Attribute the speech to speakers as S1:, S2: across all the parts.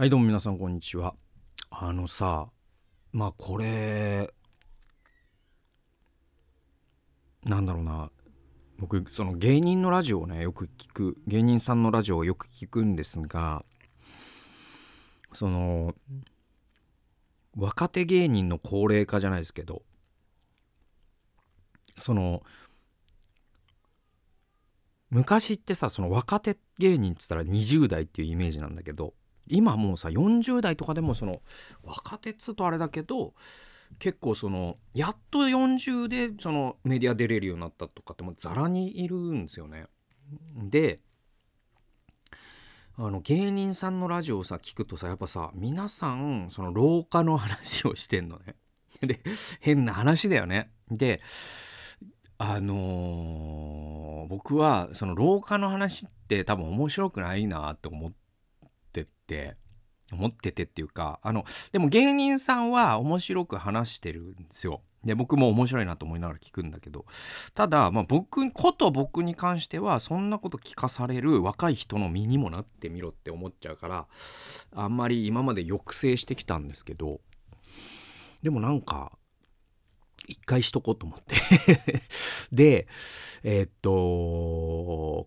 S1: はいどうも皆さんこんにちはあのさまあこれなんだろうな僕その芸人のラジオをねよく聞く芸人さんのラジオをよく聞くんですがその若手芸人の高齢化じゃないですけどその昔ってさその若手芸人っつったら20代っていうイメージなんだけど今もうさ40代とかでもその若手っつうとあれだけど結構そのやっと40でそのメディア出れるようになったとかってもうざらにいるんですよね。であの芸人さんのラジオをさ聞くとさやっぱさ皆さんその廊下の話をしてんのね。で変な話だよね。であのー、僕はその廊下の話って多分面白くないなって思っってて思っててっていうかあのでも芸人さんは面白く話してるんですよ。で僕も面白いなと思いながら聞くんだけどただ、まあ僕、こと僕に関してはそんなこと聞かされる若い人の身にもなってみろって思っちゃうからあんまり今まで抑制してきたんですけどでもなんか一回しとこうと思って でえー、っと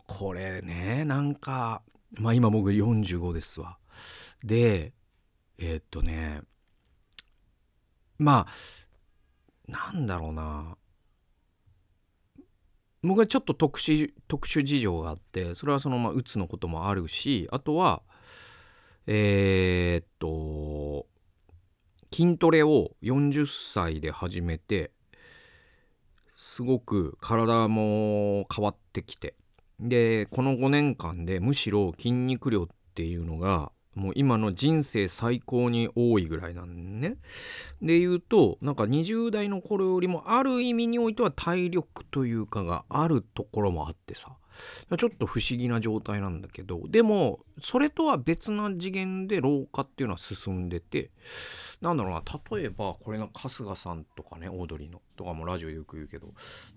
S1: これねなんかまあ今僕45ですわ。で、えー、っとね、まあ、なんだろうな。僕はちょっと特殊、特殊事情があって、それはその、まあ、うつのこともあるし、あとは、えー、っと、筋トレを40歳で始めて、すごく体も変わってきて、でこの5年間でむしろ筋肉量っていうのがもう今の人生最高に多いぐらいなんね。で言うとなんか20代の頃よりもある意味においては体力というかがあるところもあってさちょっと不思議な状態なんだけどでもそれとは別な次元で老化っていうのは進んでてなんだろうな例えばこれの春日さんとかねオードリーのとかもラジオでよく言うけど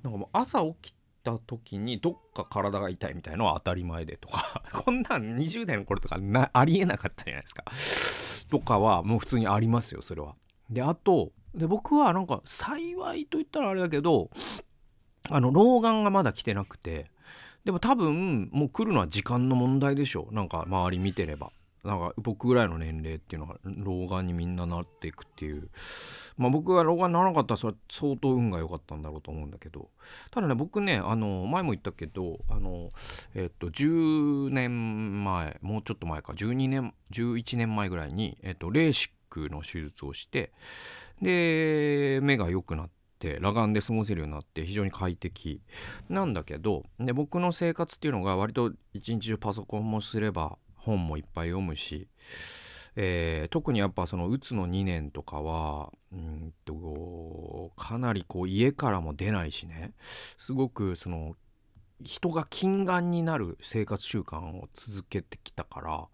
S1: なんかもう朝起きた時にどっか体が痛いみたいのは当たり前でとか こんなん20代の頃とかなありえなかったじゃないですかとかはもう普通にありますよそれは。であとで僕はなんか幸いと言ったらあれだけどあの老眼がまだ来てなくてでも多分もう来るのは時間の問題でしょなんか周り見てれば。なんか僕ぐらいの年齢っていうのは老眼にみんななっていくっていうまあ僕が老眼にならなかったらそれは相当運が良かったんだろうと思うんだけどただね僕ねあの前も言ったけどあのえっと10年前もうちょっと前か12年11年前ぐらいに、えっと、レーシックの手術をしてで目が良くなって。裸眼で過ごせるようになって非常に快適なんだけどで僕の生活っていうのが割と一日中パソコンもすれば本もいっぱい読むし、えー、特にやっぱそのうつの2年とかはうんとかなりこう家からも出ないしねすごくその人が近眼になる生活習慣を続けてきたから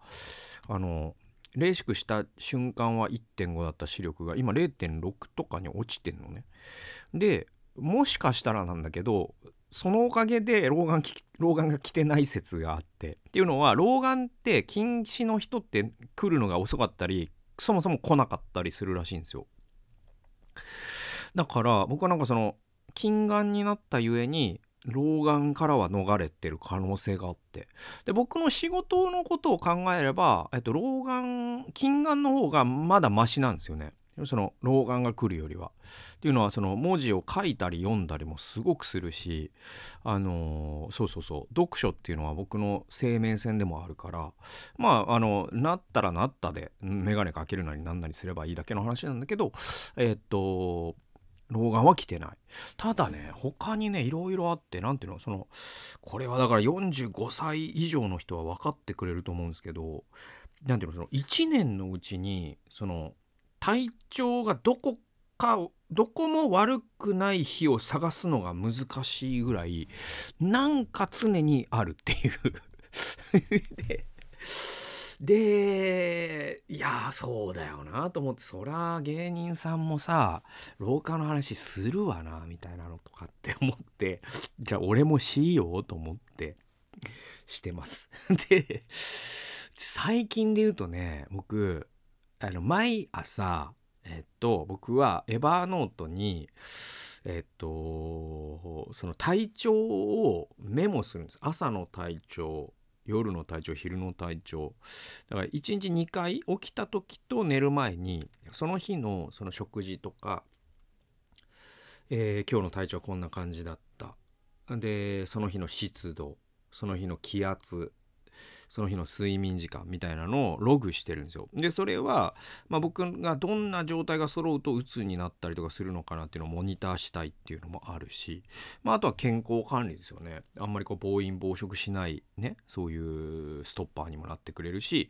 S1: あの冷しくした瞬間は1.5だった視力が今0.6とかに落ちてんのね。でもしかしたらなんだけどそのおかげで老眼老眼が来てない説があってっていうのは老眼って近視の人って来るのが遅かったりそもそも来なかったりするらしいんですよだから僕はなんかその近眼になったゆえに老眼からは逃れてる可能性があってで僕の仕事のことを考えれば、えっと、老眼近眼の方がまだマシなんですよねその老眼が来るよりは。っていうのはその文字を書いたり読んだりもすごくするしあのー、そうそうそう読書っていうのは僕の生命線でもあるからまああのなったらなったで眼鏡かけるなりなんなりすればいいだけの話なんだけどえー、っと老眼は来てないただね他にねいろいろあって何ていうのそのこれはだから45歳以上の人は分かってくれると思うんですけど何ていうのその1年のうちにその体調がどこかどこも悪くない日を探すのが難しいぐらいなんか常にあるっていう でいやそうだよなと思ってそりゃ芸人さんもさ廊下の話するわなみたいなのとかって思ってじゃあ俺もしようと思ってしてます で最近で言うとね僕あの毎朝、えっと、僕はエバーノートに、えっと、その体調をメモするんです。朝の体調、夜の体調、昼の体調。だから1日2回起きた時と寝る前に、その日のその食事とか、えー、今日の体調はこんな感じだった。で、その日の湿度、その日の気圧、その日の睡眠時間みたいなのをログしてるんですよ。でそれは、まあ、僕がどんな状態が揃うと鬱になったりとかするのかなっていうのをモニターしたいっていうのもあるし、まあ、あとは健康管理ですよね。あんまりこう暴飲暴食しないねそういうストッパーにもなってくれるし、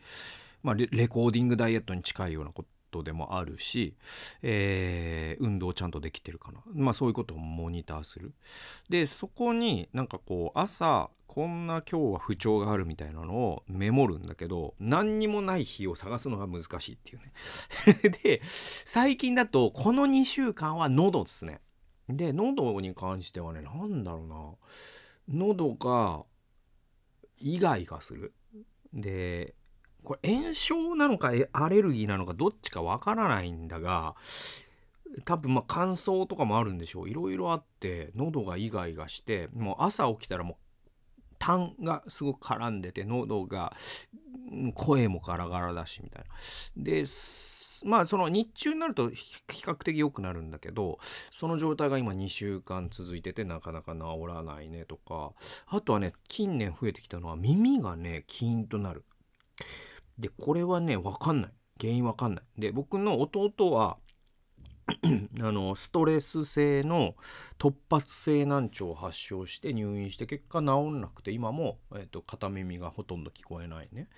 S1: まあ、レコーディングダイエットに近いようなことでもあるし、えー、運動ちゃんとできてるかな、まあ、そういうことをモニターするでそこになんかこう朝こんな今日は不調があるみたいなのをメモるんだけど、何にもない日を探すのが難しいっていうね で、最近だと、この2週間は喉ですね。で、喉に関してはね、何だろうな。喉が、イガイガする。で、これ炎症なのかアレルギーなのかどっちかわからないんだが、多分まあ乾燥とかもあるんでしょういろいろあって喉がイガイガしてもう朝起きたらもう痰がすごく絡んでて喉が声もガラガラだしみたいな。でまあその日中になると比較的良くなるんだけどその状態が今2週間続いててなかなか治らないねとかあとはね近年増えてきたのは耳がねキーンとなる。でこれはね分かんない原因分かんない。で僕の弟は あのストレス性の突発性難聴を発症して入院して結果治んなくて今も、えーと、片耳がほとんど聞こえないね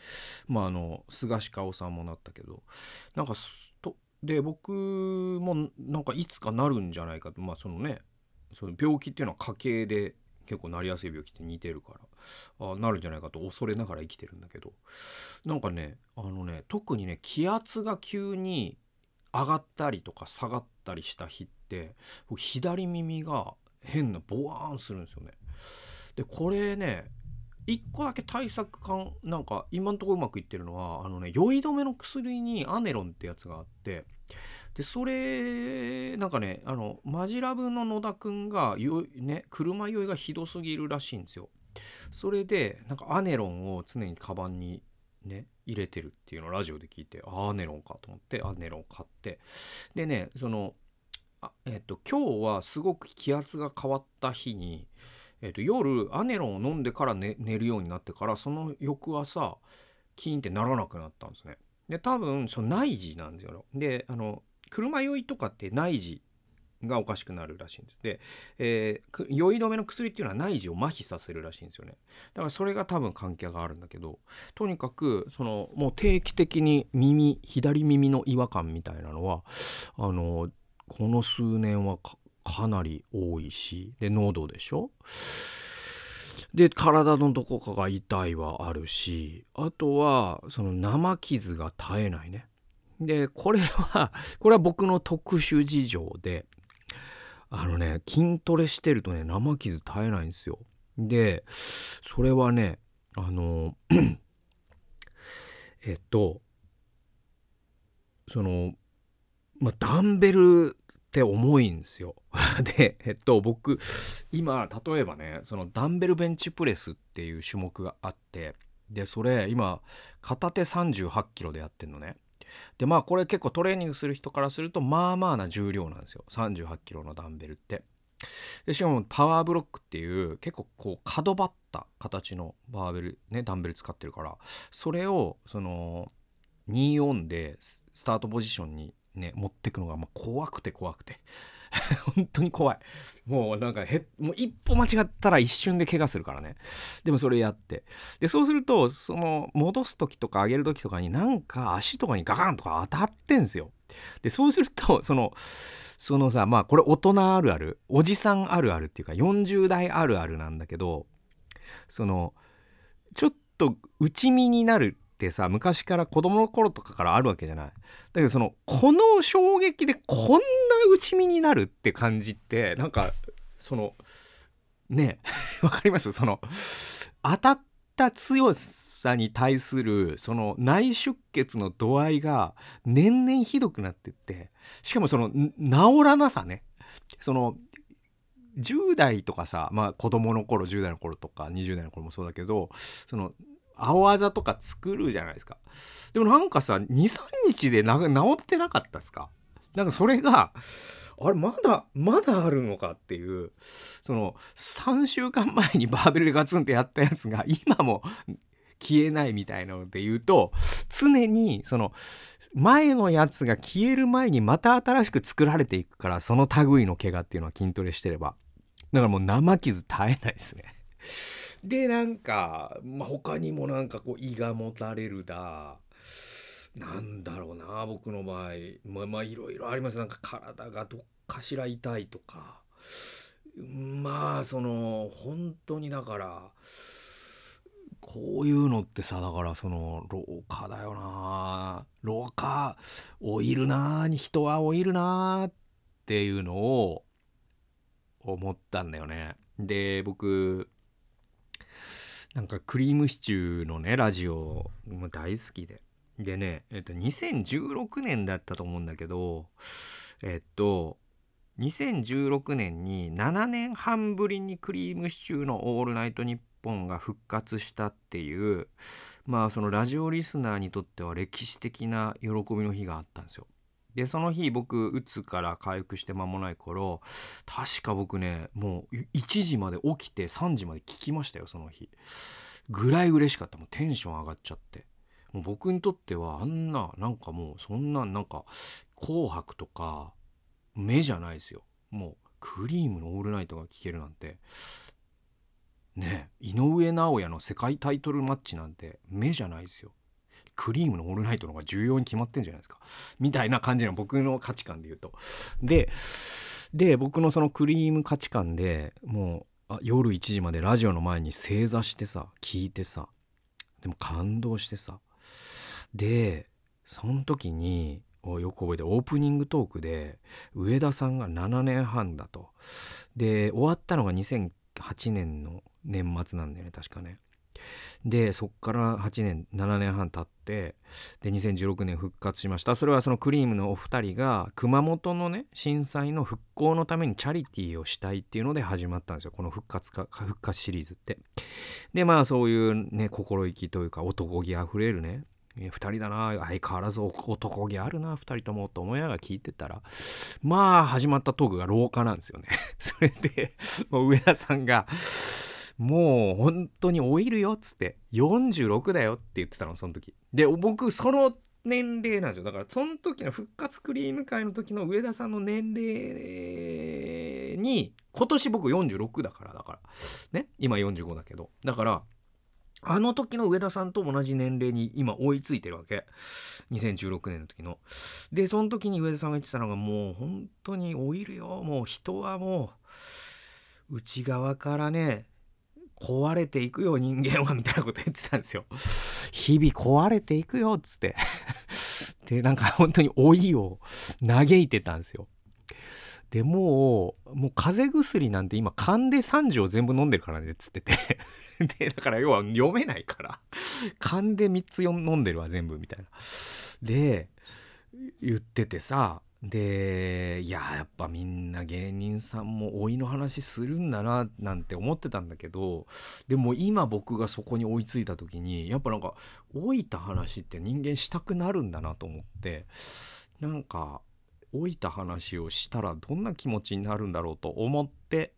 S1: まああの菅氏香さんもなったけどなんかとで僕もなんかいつかなるんじゃないかとまあそのねその病気っていうのは家系で結構なりやすい病気って似てるからあなるんじゃないかと恐れながら生きてるんだけどなんかねあのね特にね気圧が急に上がったりとか下がったりした日って左耳が変なボワーンするんですよね。でこれね1個だけ対策感なんか今んとこうまくいってるのはあのね酔い止めの薬にアネロンってやつがあってでそれなんかねあのマジラブの野田くんがね車酔いがひどすぎるらしいんですよ。それでなんかアネロンを常にカバンにね入れてるっていうのをラジオで聞いてああネロンかと思ってあネロン買ってでねそのあえっと今日はすごく気圧が変わった日に、えっと、夜アネロンを飲んでから寝るようになってからその翌朝キーンってならなくなったんですね。で多分その内耳なんですよ。であの車酔いとかって内耳がおかしくなるらしいんです。で、えー、酔い止めの薬っていうのは内耳を麻痺させるらしいんですよね。だからそれが多分関係があるんだけど、とにかく、その、もう定期的に耳、左耳の違和感みたいなのは、あの、この数年はかなり多いし、で、喉でしょで体のどこかが痛いはあるしあとはその生傷が絶えないねでこれはこれは僕の特殊事情であのね筋トレしてるとね生傷絶えないんですよ。でそれはねあの えっとそのまあダンベルって重いんですよ。でえっと僕今例えばねそのダンベルベンチプレスっていう種目があってでそれ今片手3 8キロでやってんのね。でまあこれ結構トレーニングする人からするとまあまあな重量なんですよ3 8キロのダンベルって。でしかもパワーブロックっていう結構こう角張った形のバーベルねダンベル使ってるからそれをその2オンでスタートポジションにね持ってくのがま怖くて怖くて 本当に怖い。もうなんかへ、もう一歩間違ったら一瞬で怪我するからね。でもそれやって。で、そうすると、その、戻す時とか上げる時とかになんか足とかにガカンとか当たってんすよ。で、そうすると、その、そのさ、まあこれ大人あるある、おじさんあるあるっていうか40代あるあるなんだけど、その、ちょっと内身になるってさ昔から子供の頃とかからあるわけじゃないだけどそのこの衝撃でこんな内身になるって感じってなんかそのね わかりますその当たった強さに対するその内出血の度合いが年々ひどくなってってしかもその治らなさねその10代とかさまあ子供の頃10代の頃とか20代の頃もそうだけどその青あざとか作るじゃないですか。でもなんかさ、2、3日で治ってなかったっすかなんかそれが、あれ、まだ、まだあるのかっていう、その、3週間前にバーベルでガツンってやったやつが、今も消えないみたいなので言うと、常に、その、前のやつが消える前にまた新しく作られていくから、その類の怪我っていうのは筋トレしてれば。だからもう生傷絶えないですね。で、なんか、まあ、他にもなんかこう、胃がもたれるだ、なんだろうな、僕の場合。まあ、まあ、いろいろあります。なんか体がどっかしら痛いとか。まあ、その、本当にだから、こういうのってさ、だからその、廊下だよな廊下、老いるなに人は老いるなっていうのを思ったんだよね。で、僕、なんかクリームシチューのねラジオも大好きででね、えっと、2016年だったと思うんだけどえっと2016年に7年半ぶりにクリームシチューの「オールナイトニッポン」が復活したっていうまあそのラジオリスナーにとっては歴史的な喜びの日があったんですよ。でその日僕うつから回復して間もない頃確か僕ねもう1時まで起きて3時まで聞きましたよその日ぐらい嬉しかったもうテンション上がっちゃってもう僕にとってはあんななんかもうそんななんか「紅白」とか目じゃないですよもうクリームの「オールナイト」が聴けるなんてね井上尚弥の世界タイトルマッチなんて目じゃないですよクリームのオールナイトの方が重要に決まってんじゃないですか。みたいな感じの僕の価値観で言うと。で、で、僕のそのクリーム価値観でもう、夜1時までラジオの前に正座してさ、聞いてさ、でも感動してさ。で、その時に、よく覚えてオープニングトークで上田さんが7年半だとで終わったのが2008年の年末なんだよね確かねでそっから8年7年半経ってで2016年復活しましたそれはそのクリームのお二人が熊本のね震災の復興のためにチャリティーをしたいっていうので始まったんですよこの復活か復活シリーズってでまあそういうね心意気というか男気あふれるね二人だな相変わらず男気あるな二人ともと思いながら聞いてたらまあ始まったトークが廊下なんですよね それで上田さんがもう本当に老いるよっつって46だよって言ってたのその時で僕その年齢なんですよだからその時の復活クリーム会の時の上田さんの年齢に今年僕46だからだからね今45だけどだからあの時の上田さんと同じ年齢に今追いついてるわけ。2016年の時の。で、その時に上田さんが言ってたのがもう本当に老いるよ。もう人はもう内側からね、壊れていくよ人間はみたいなこと言ってたんですよ。日々壊れていくよっつって でなんか本当に老いを嘆いてたんですよ。でもうもう風邪薬なんて今勘で3錠全部飲んでるからねっつってて でだから要は読めないから勘で3つ飲んでるわ全部みたいな。で言っててさでいややっぱみんな芸人さんも老いの話するんだななんて思ってたんだけどでも今僕がそこに追いついた時にやっぱなんか老いた話って人間したくなるんだなと思ってなんか老いた話をしたらどんな気持ちになるんだろうと思って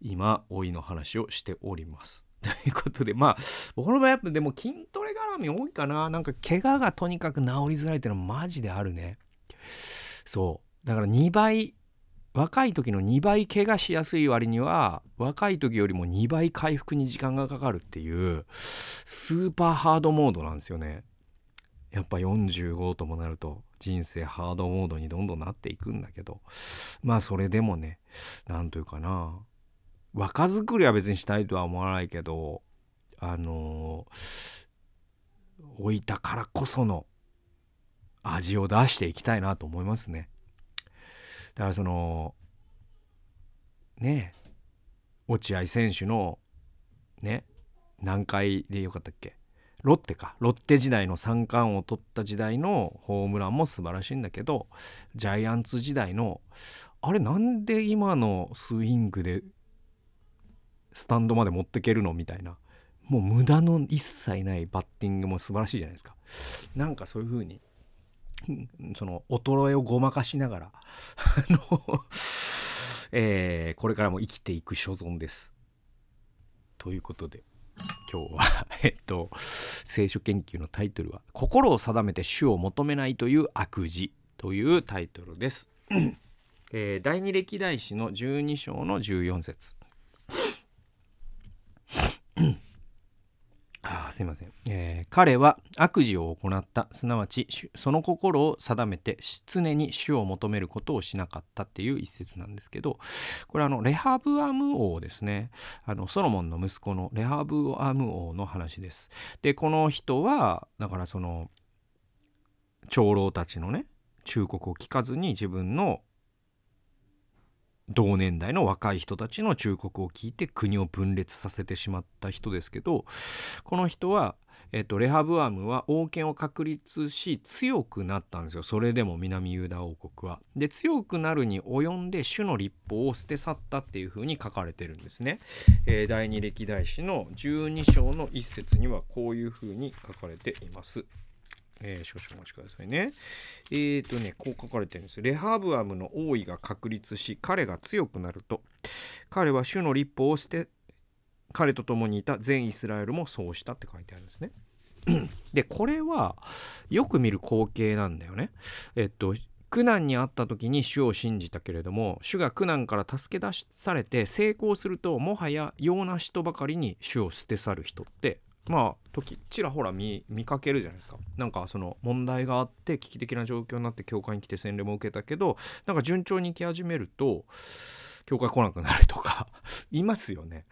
S1: 今老いの話をしております。ということでまあ僕の場合やっぱでも筋トレ絡み多いかななんか怪我がとにかく治りづらいっていうのはマジであるね。そうだから2倍若い時の2倍怪我しやすい割には若い時よりも2倍回復に時間がかかるっていうスーパーハードモードなんですよねやっぱ45ともなると人生ハードモードにどんどんなっていくんだけどまあそれでもね何というかな若作りは別にしたいとは思わないけどあのー、置いたからこその味を出していきたいなと思いますね。だからそのね落合選手のね何回でよかったっけロッテかロッテ時代の三冠を取った時代のホームランも素晴らしいんだけどジャイアンツ時代のあれなんで今のスイングでスタンドまで持ってけるのみたいなもう無駄の一切ないバッティングも素晴らしいじゃないですかなんかそういう風に その衰えをごまかしながら あの えー、これからも生きていく所存です。ということで今日はえっと聖書研究のタイトルは「心を定めて主を求めないという悪事」というタイトルです。えー、第二歴代史の12章の14節あすいません、えー、彼は悪事を行ったすなわちその心を定めて常に主を求めることをしなかったっていう一節なんですけどこれあのレハブアム王ですねあのソロモンの息子のレハブアム王の話ですでこの人はだからその長老たちのね忠告を聞かずに自分の同年代の若い人たちの忠告を聞いて国を分裂させてしまった人ですけどこの人は、えっと、レハブアムは王権を確立し強くなったんですよそれでも南ユーダ王国は。で強くなるに及んで主の立法を捨て去ったっていうふうに書かれてるんですね。えー、第二歴代史の12章の一節にはこういうふうに書かれています。えー、少々お待ちくださいね。えっ、ー、とね、こう書かれてるんです。レハブアムの王位が確立し、彼が強くなると、彼は主の立法を捨て、彼と共にいた全イスラエルもそうしたって書いてあるんですね。で、これはよく見る光景なんだよね。えっと、苦難にあった時に主を信じたけれども主が苦難から助け出されて成功するともはや用な人ばかりに主を捨て去る人ってまあ時ちらほら見見かけるじゃないですかなんかその問題があって危機的な状況になって教会に来て洗礼も受けたけどなんか順調に行き始めると教会来なくなるとか いますよね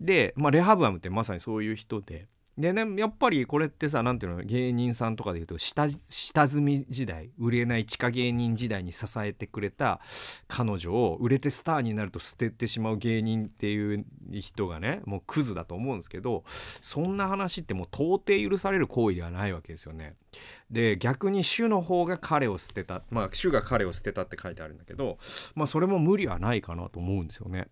S1: でまあレハブアムってまさにそういう人ででねやっぱりこれってさ何ていうの芸人さんとかでいうと下積み時代売れない地下芸人時代に支えてくれた彼女を売れてスターになると捨ててしまう芸人っていう人がねもうクズだと思うんですけどそんな話ってもう到底許される行為ではないわけですよね。で逆に主の方が彼を捨てたまあ主が彼を捨てたって書いてあるんだけどまあそれも無理はないかなと思うんですよね。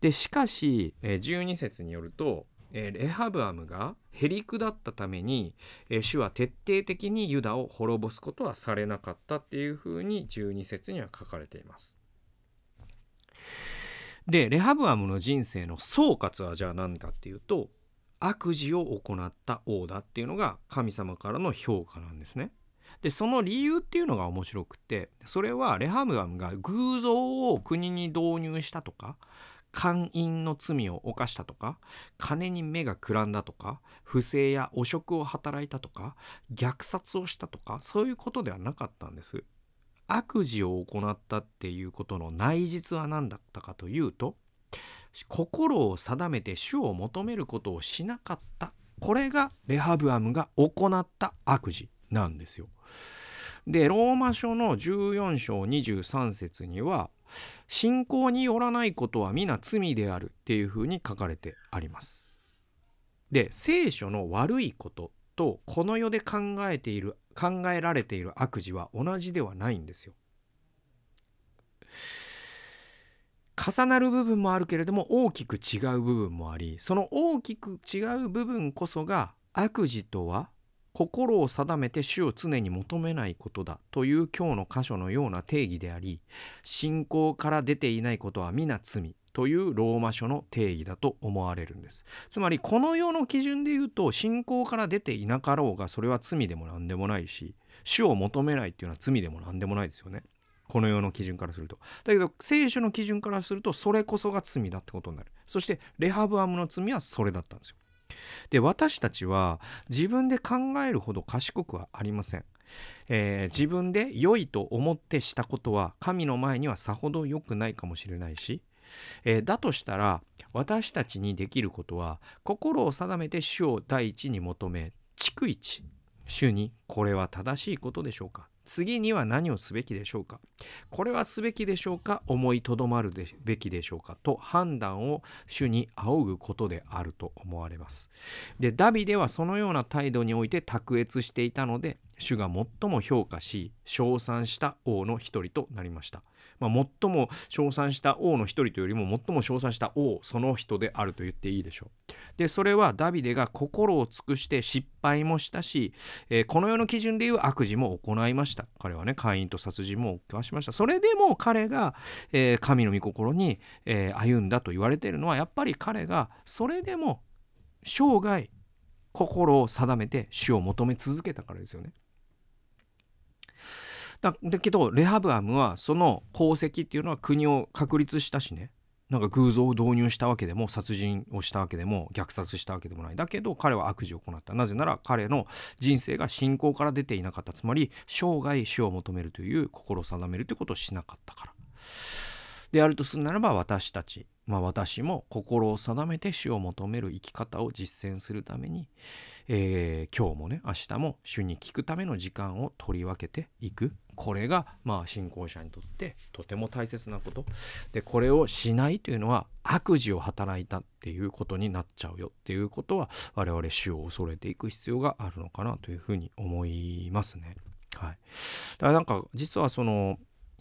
S1: でしかし12節によるとえレハブアムがへりくだったために、え主は徹底的にユダを滅ぼすことはされなかったっていうふうに12節には書かれています。でレハブアムの人生の総括はじゃあ何かっていうと悪事を行った王だっていうのが神様からの評価なんですね。でその理由っていうのが面白くてそれはレハブアムが偶像を国に導入したとか官員の罪を犯したとか金に目がくらんだとか不正や汚職を働いたとか虐殺をしたとかそういうことではなかったんです。悪事を行ったっていうことの内実は何だったかというと心を定めて主を求めることをしなかったこれがレハブアムが行った悪事なんですよ。でローマ書の14章23節には「信仰によらないことは皆罪であるっていうふうに書かれてあります。で聖書の悪いこととこの世で考えている考えられている悪事は同じではないんですよ。重なる部分もあるけれども大きく違う部分もありその大きく違う部分こそが悪事とは心を定めて主を常に求めないことだという今日の箇所のような定義であり信仰から出ていないことは皆罪というローマ書の定義だと思われるんですつまりこの世の基準で言うと信仰から出ていなかろうがそれは罪でも何でもないし主を求めないっていうのは罪でも何でもないですよねこの世の基準からするとだけど聖書の基準からするとそれこそが罪だってことになるそしてレハブアムの罪はそれだったんですよで私たちは自分で考えるほど賢くはありません、えー、自分で良いと思ってしたことは神の前にはさほど良くないかもしれないし、えー、だとしたら私たちにできることは心を定めて主を第一に求め逐一主にこれは正しいことでしょうか次には何をすべきでしょうかこれはすべきでしょうか思いとどまるべきでしょうかと判断を主に仰ぐことであると思われます。でダビデはそのような態度において卓越していたので主が最も評価し称賛した王の一人となりました、まあ、最も称賛した王の一人というよりも最も称賛した王その人であると言っていいでしょうでそれはダビデが心を尽くして失敗もしたし、えー、この世の基準でいう悪事も行いました彼はね会員と殺人も犯しましたそれでも彼が、えー、神の御心に、えー、歩んだと言われているのはやっぱり彼がそれでも生涯心を定めて主を求め続けたからですよね。だだけどレハブアムはその功績っていうのは国を確立したしねなんか偶像を導入したわけでも殺人をしたわけでも虐殺したわけでもないだけど彼は悪事を行ったなぜなら彼の人生が信仰から出ていなかったつまり生涯死を求めるという心を定めるということをしなかったからであるとするならば私たちまあ、私も心を定めて主を求める生き方を実践するために、えー、今日もね明日も主に聞くための時間を取り分けていくこれがまあ信仰者にとってとても大切なことでこれをしないというのは悪事を働いたっていうことになっちゃうよっていうことは我々主を恐れていく必要があるのかなというふうに思いますね。はい、だからなんか実はその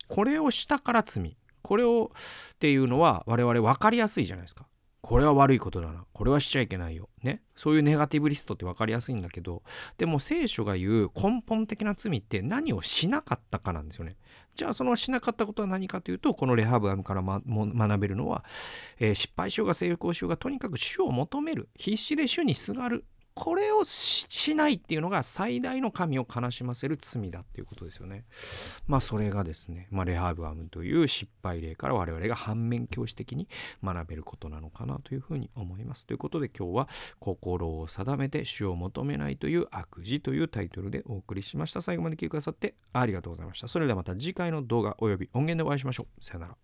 S1: これをしたから罪これをっていうのは我々分かりやすいじゃないですか。これは悪いことだな。これはしちゃいけないよ。ね。そういうネガティブリストって分かりやすいんだけど、でも聖書が言う根本的な罪って何をしなかったかなんですよね。じゃあそのしなかったことは何かというと、このレハブアムから、ま、学べるのは、えー、失敗しようが成功しようがとにかく主を求める。必死で主にすがる。これをしないっていうのが最大の神を悲しませる罪だっていうことですよね。まあそれがですね、まあ、レハーブアムという失敗例から我々が反面教師的に学べることなのかなというふうに思います。ということで今日は「心を定めて主を求めないという悪事」というタイトルでお送りしました。最後まで聞いてくださってありがとうございました。それではまた次回の動画および音源でお会いしましょう。さよなら。